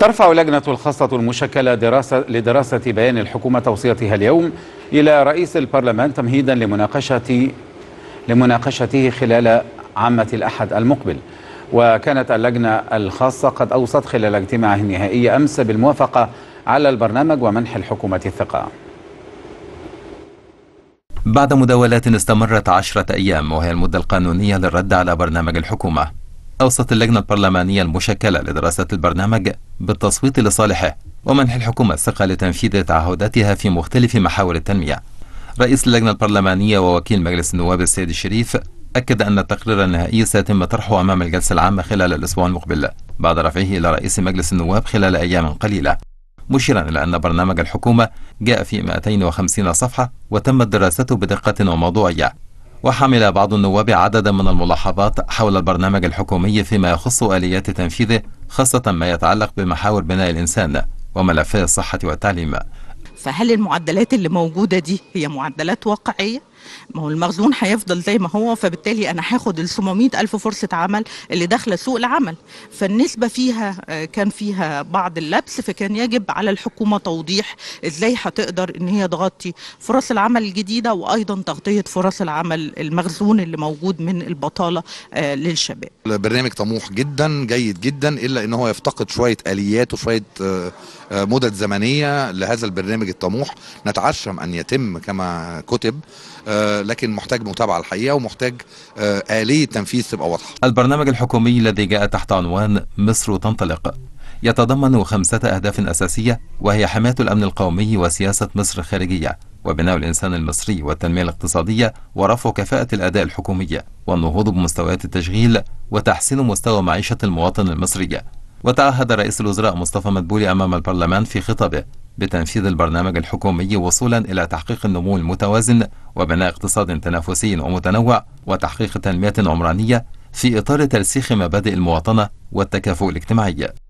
ترفع لجنة الخاصة المشكلة دراسة لدراسة بيان الحكومة توصيتها اليوم إلى رئيس البرلمان تمهيدا لمناقشة لمناقشته خلال عامة الأحد المقبل وكانت اللجنة الخاصة قد أوصت خلال اجتماعها النهائي أمس بالموافقة على البرنامج ومنح الحكومة الثقة بعد مداولات استمرت عشرة أيام وهي المدة القانونية للرد على برنامج الحكومة أوصت اللجنة البرلمانية المشكلة لدراسة البرنامج بالتصويت لصالحه ومنح الحكومة الثقة لتنفيذ تعهداتها في مختلف محاور التنمية رئيس اللجنة البرلمانية ووكيل مجلس النواب السيد الشريف أكد أن التقرير النهائي سيتم طرحه أمام الجلسة العامة خلال الأسبوع المقبل بعد رفعه إلى رئيس مجلس النواب خلال أيام قليلة مشيرا إلى أن برنامج الحكومة جاء في 250 صفحة وتمت دراسته بدقة وموضوعية وحمل بعض النواب عددا من الملاحظات حول البرنامج الحكومي فيما يخص آليات تنفيذه خاصة ما يتعلق بمحاور بناء الإنسان وملفي الصحة والتعليم فهل المعدلات اللي موجودة دي هي معدلات واقعية؟ ما هو المخزون هيفضل زي ما هو فبالتالي انا هاخد ال الف فرصه عمل اللي داخله سوق العمل فالنسبه فيها آه، كان فيها بعض اللبس فكان يجب على الحكومه توضيح ازاي هتقدر ان هي تغطي فرص العمل الجديده وايضا تغطيه فرص العمل المخزون اللي موجود من البطاله آه، للشباب البرنامج طموح جدا جيد جدا الا ان هو يفتقد شويه اليات وشويه آه، مدد زمنيه لهذا البرنامج الطموح نتعشم ان يتم كما كتب آه، لكن محتاج متابعه الحقيقه ومحتاج آه، اليه تنفيذ تبقى واضحه. البرنامج الحكومي الذي جاء تحت عنوان مصر تنطلق يتضمن خمسة أهداف أساسية وهي حماية الأمن القومي وسياسة مصر الخارجية وبناء الإنسان المصري والتنمية الاقتصادية ورفع كفاءة الأداء الحكومية والنهوض بمستويات التشغيل وتحسين مستوى معيشة المواطن المصري وتعهد رئيس الوزراء مصطفى مدبولي أمام البرلمان في خطابه بتنفيذ البرنامج الحكومي وصولا إلى تحقيق النمو المتوازن وبناء اقتصاد تنافسي ومتنوع وتحقيق تنمية عمرانية في إطار ترسيخ مبادئ المواطنة والتكافؤ الاجتماعي